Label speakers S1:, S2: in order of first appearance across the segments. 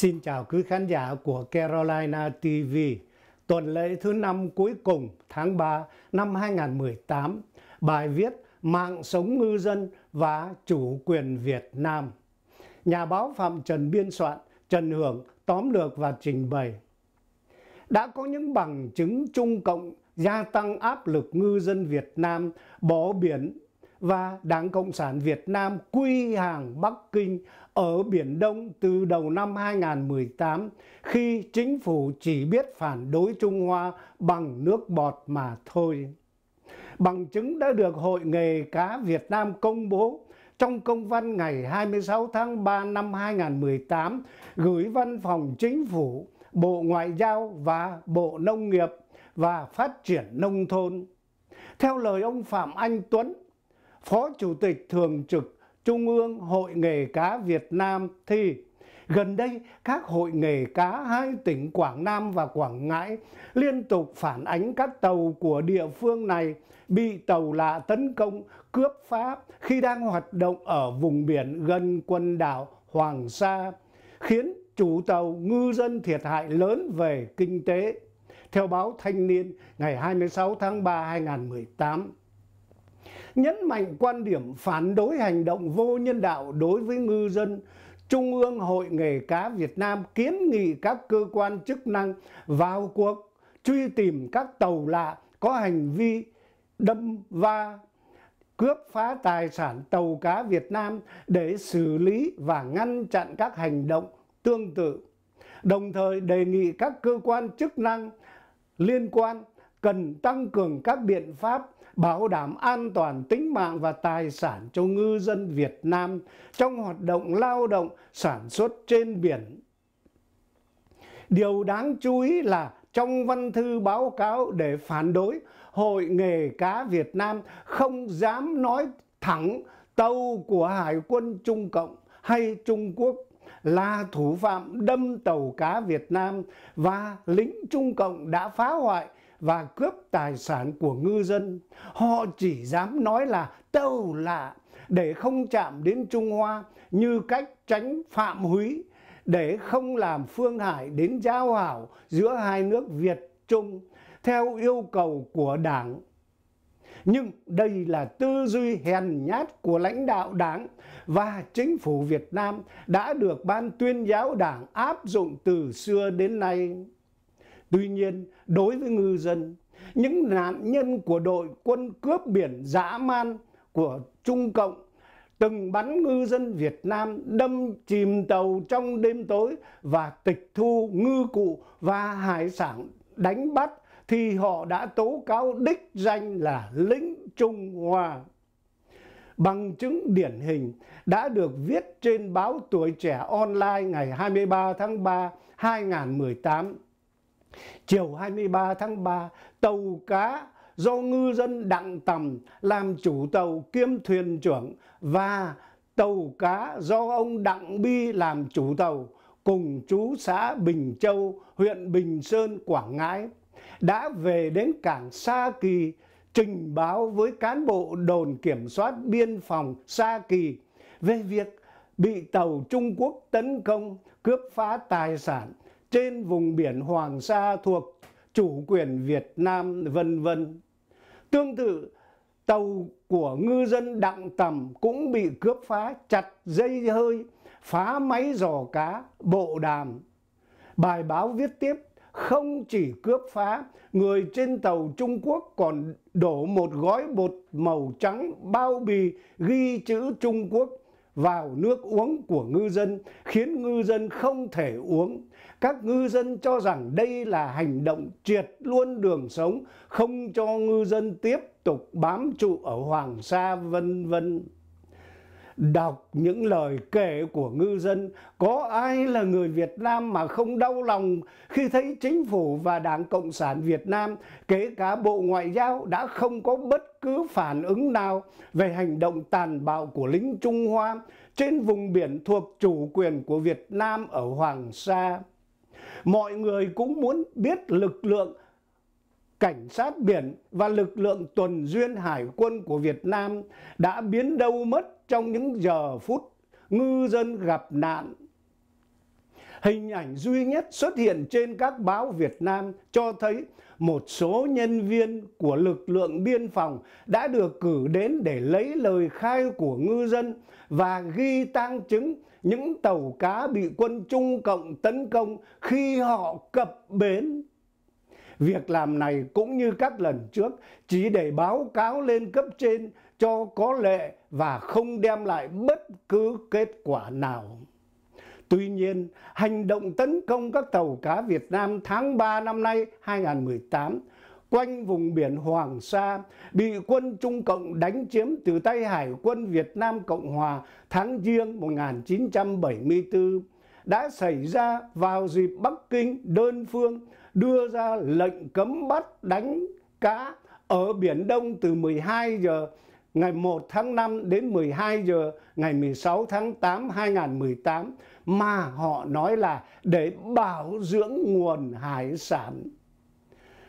S1: Xin chào quý khán giả của Carolina TV. Tuần lễ thứ năm cuối cùng tháng 3 năm 2018, bài viết Mạng sống ngư dân và chủ quyền Việt Nam. Nhà báo Phạm Trần biên soạn, Trần Hưởng tóm lược và trình bày. Đã có những bằng chứng Trung Cộng gia tăng áp lực ngư dân Việt Nam bỏ biển và Đảng Cộng sản Việt Nam quy hàng Bắc Kinh ở Biển Đông từ đầu năm 2018 khi chính phủ chỉ biết phản đối Trung Hoa bằng nước bọt mà thôi. Bằng chứng đã được Hội nghề cá Việt Nam công bố trong công văn ngày 26 tháng 3 năm 2018 gửi Văn phòng Chính phủ, Bộ Ngoại giao và Bộ Nông nghiệp và Phát triển Nông thôn. Theo lời ông Phạm Anh Tuấn, Phó Chủ tịch Thường trực Trung ương Hội nghề cá Việt Nam thì Gần đây, các hội nghề cá hai tỉnh Quảng Nam và Quảng Ngãi liên tục phản ánh các tàu của địa phương này bị tàu lạ tấn công, cướp phá khi đang hoạt động ở vùng biển gần quần đảo Hoàng Sa, khiến chủ tàu ngư dân thiệt hại lớn về kinh tế. Theo báo Thanh niên ngày 26 tháng 3 2018, nhấn mạnh quan điểm phản đối hành động vô nhân đạo đối với ngư dân. Trung ương Hội nghề cá Việt Nam kiến nghị các cơ quan chức năng vào cuộc truy tìm các tàu lạ có hành vi đâm va cướp phá tài sản tàu cá Việt Nam để xử lý và ngăn chặn các hành động tương tự. Đồng thời đề nghị các cơ quan chức năng liên quan cần tăng cường các biện pháp bảo đảm an toàn tính mạng và tài sản cho ngư dân Việt Nam trong hoạt động lao động sản xuất trên biển. Điều đáng chú ý là trong văn thư báo cáo để phản đối, Hội nghề cá Việt Nam không dám nói thẳng tàu của Hải quân Trung Cộng hay Trung Quốc là thủ phạm đâm tàu cá Việt Nam và lính Trung Cộng đã phá hoại và cướp tài sản của ngư dân. Họ chỉ dám nói là tâu lạ để không chạm đến Trung Hoa như cách tránh phạm húy để không làm phương hại đến giao hảo giữa hai nước Việt Trung theo yêu cầu của Đảng. Nhưng đây là tư duy hèn nhát của lãnh đạo Đảng và chính phủ Việt Nam đã được Ban tuyên giáo Đảng áp dụng từ xưa đến nay. Tuy nhiên, đối với ngư dân, những nạn nhân của đội quân cướp biển dã man của Trung Cộng từng bắn ngư dân Việt Nam đâm chìm tàu trong đêm tối và tịch thu ngư cụ và hải sản đánh bắt thì họ đã tố cáo đích danh là lính Trung Hoa. Bằng chứng điển hình đã được viết trên báo Tuổi Trẻ Online ngày 23 tháng 3 2018 Chiều 23 tháng 3, tàu cá do ngư dân Đặng Tầm làm chủ tàu kiêm thuyền trưởng và tàu cá do ông Đặng Bi làm chủ tàu cùng chú xã Bình Châu, huyện Bình Sơn, Quảng Ngãi đã về đến cảng Sa Kỳ trình báo với cán bộ đồn kiểm soát biên phòng Sa Kỳ về việc bị tàu Trung Quốc tấn công cướp phá tài sản trên vùng biển Hoàng Sa thuộc chủ quyền Việt Nam vân vân. Tương tự, tàu của ngư dân Đặng Tầm cũng bị cướp phá chặt dây hơi, phá máy giò cá, bộ đàm. Bài báo viết tiếp, không chỉ cướp phá, người trên tàu Trung Quốc còn đổ một gói bột màu trắng bao bì ghi chữ Trung Quốc vào nước uống của ngư dân khiến ngư dân không thể uống. Các ngư dân cho rằng đây là hành động triệt luôn đường sống, không cho ngư dân tiếp tục bám trụ ở Hoàng Sa vân vân đọc những lời kể của ngư dân có ai là người Việt Nam mà không đau lòng khi thấy chính phủ và Đảng Cộng sản Việt Nam kể cả Bộ Ngoại giao đã không có bất cứ phản ứng nào về hành động tàn bạo của lính Trung Hoa trên vùng biển thuộc chủ quyền của Việt Nam ở Hoàng Sa. Mọi người cũng muốn biết lực lượng cảnh sát biển và lực lượng tuần duyên hải quân của Việt Nam đã biến đâu mất trong những giờ phút ngư dân gặp nạn. Hình ảnh duy nhất xuất hiện trên các báo Việt Nam cho thấy một số nhân viên của lực lượng biên phòng đã được cử đến để lấy lời khai của ngư dân và ghi tang chứng những tàu cá bị quân Trung Cộng tấn công khi họ cập bến Việc làm này cũng như các lần trước chỉ để báo cáo lên cấp trên cho có lệ và không đem lại bất cứ kết quả nào. Tuy nhiên, hành động tấn công các tàu cá Việt Nam tháng 3 năm nay 2018 quanh vùng biển Hoàng Sa bị quân Trung Cộng đánh chiếm từ tay Hải quân Việt Nam Cộng Hòa tháng Giêng 1974 đã xảy ra vào dịp Bắc Kinh đơn phương đưa ra lệnh cấm bắt đánh cá ở Biển Đông từ 12 giờ ngày 1 tháng 5 đến 12 giờ ngày 16 tháng 8 2018 mà họ nói là để bảo dưỡng nguồn hải sản.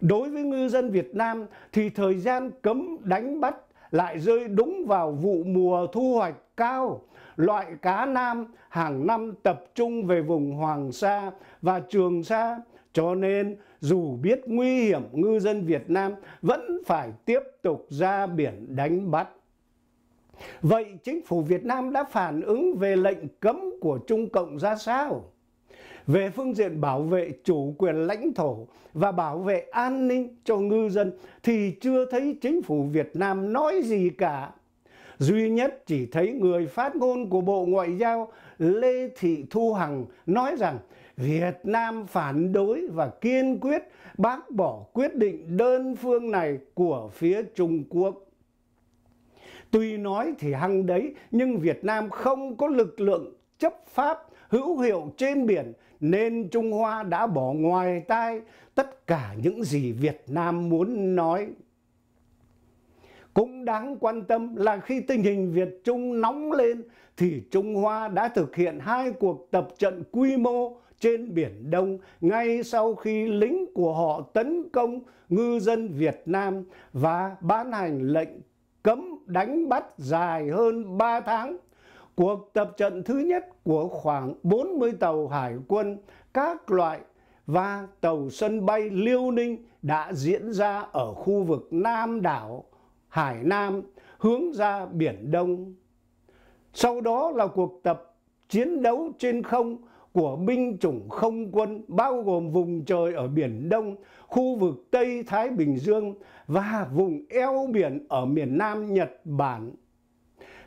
S1: Đối với ngư dân Việt Nam thì thời gian cấm đánh bắt lại rơi đúng vào vụ mùa thu hoạch cao. Loại cá nam hàng năm tập trung về vùng Hoàng Sa và Trường Sa cho nên dù biết nguy hiểm ngư dân Việt Nam vẫn phải tiếp tục ra biển đánh bắt. Vậy chính phủ Việt Nam đã phản ứng về lệnh cấm của Trung Cộng ra sao? Về phương diện bảo vệ chủ quyền lãnh thổ và bảo vệ an ninh cho ngư dân thì chưa thấy chính phủ Việt Nam nói gì cả. Duy nhất chỉ thấy người phát ngôn của Bộ Ngoại giao Lê Thị Thu Hằng nói rằng Việt Nam phản đối và kiên quyết bác bỏ quyết định đơn phương này của phía Trung Quốc. Tuy nói thì hăng đấy, nhưng Việt Nam không có lực lượng chấp pháp hữu hiệu trên biển nên Trung Hoa đã bỏ ngoài tai tất cả những gì Việt Nam muốn nói. Cũng đáng quan tâm là khi tình hình Việt Trung nóng lên thì Trung Hoa đã thực hiện hai cuộc tập trận quy mô trên Biển Đông ngay sau khi lính của họ tấn công ngư dân Việt Nam và ban hành lệnh cấm đánh bắt dài hơn 3 tháng. Cuộc tập trận thứ nhất của khoảng 40 tàu hải quân các loại và tàu sân bay Liêu Ninh đã diễn ra ở khu vực Nam đảo Hải Nam hướng ra Biển Đông. Sau đó là cuộc tập chiến đấu trên không của binh chủng không quân bao gồm vùng trời ở Biển Đông, khu vực Tây Thái Bình Dương và vùng eo biển ở miền Nam Nhật Bản.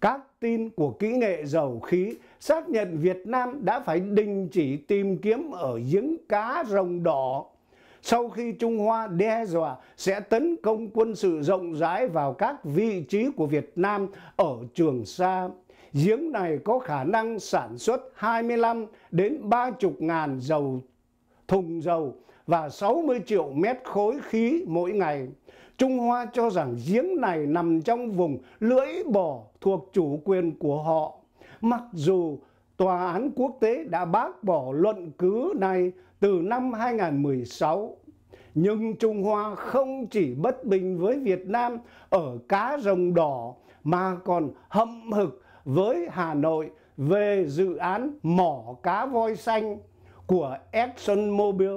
S1: Các tin của kỹ nghệ dầu khí xác nhận Việt Nam đã phải đình chỉ tìm kiếm ở giếng cá rồng đỏ sau khi Trung Hoa đe dọa sẽ tấn công quân sự rộng rãi vào các vị trí của Việt Nam ở Trường Sa giếng này có khả năng sản xuất 25 đến 30 ngàn dầu thùng dầu và 60 triệu mét khối khí mỗi ngày. Trung Hoa cho rằng giếng này nằm trong vùng lưỡi bò thuộc chủ quyền của họ. Mặc dù Tòa án quốc tế đã bác bỏ luận cứ này từ năm 2016. Nhưng Trung Hoa không chỉ bất bình với Việt Nam ở cá rồng đỏ mà còn hậm hực với Hà Nội về dự án mỏ cá voi xanh của ExxonMobil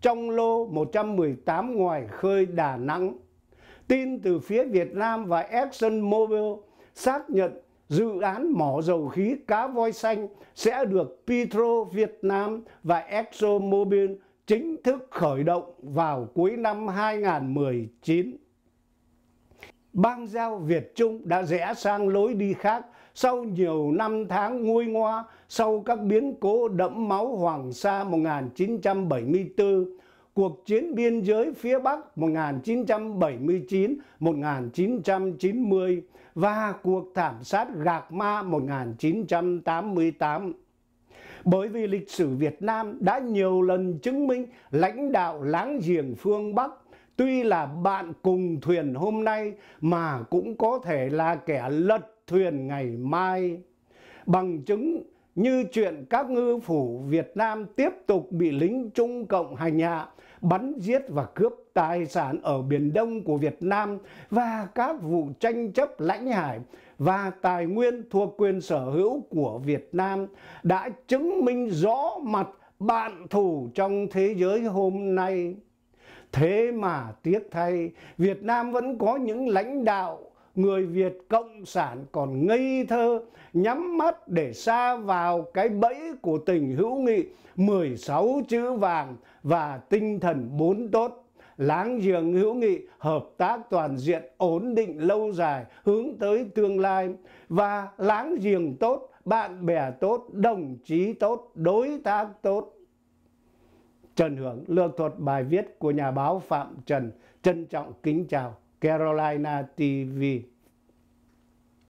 S1: trong lô 118 ngoài khơi Đà Nẵng. Tin từ phía Việt Nam và ExxonMobil xác nhận dự án mỏ dầu khí cá voi xanh sẽ được Petro Việt Nam và ExxonMobil chính thức khởi động vào cuối năm 2019. Bang giao Việt Trung đã rẽ sang lối đi khác sau nhiều năm tháng nguôi ngoa sau các biến cố đẫm máu Hoàng Sa 1974, cuộc chiến biên giới phía Bắc 1979-1990 và cuộc thảm sát Gạc Ma 1988. Bởi vì lịch sử Việt Nam đã nhiều lần chứng minh lãnh đạo láng giềng phương Bắc tuy là bạn cùng thuyền hôm nay mà cũng có thể là kẻ lật thuyền ngày mai. Bằng chứng như chuyện các ngư phủ Việt Nam tiếp tục bị lính Trung Cộng hành hạ, bắn giết và cướp tài sản ở Biển Đông của Việt Nam và các vụ tranh chấp lãnh hải và tài nguyên thuộc quyền sở hữu của Việt Nam đã chứng minh rõ mặt bạn thù trong thế giới hôm nay. Thế mà tiếc thay, Việt Nam vẫn có những lãnh đạo người Việt cộng sản còn ngây thơ nhắm mắt để xa vào cái bẫy của tình hữu nghị 16 chữ vàng và tinh thần bốn tốt láng giềng hữu nghị, hợp tác toàn diện, ổn định lâu dài, hướng tới tương lai và láng giềng tốt, bạn bè tốt, đồng chí tốt, đối tác tốt. Trần Hưởng, lược thuật bài viết của nhà báo Phạm Trần, trân trọng kính chào. Carolina TV.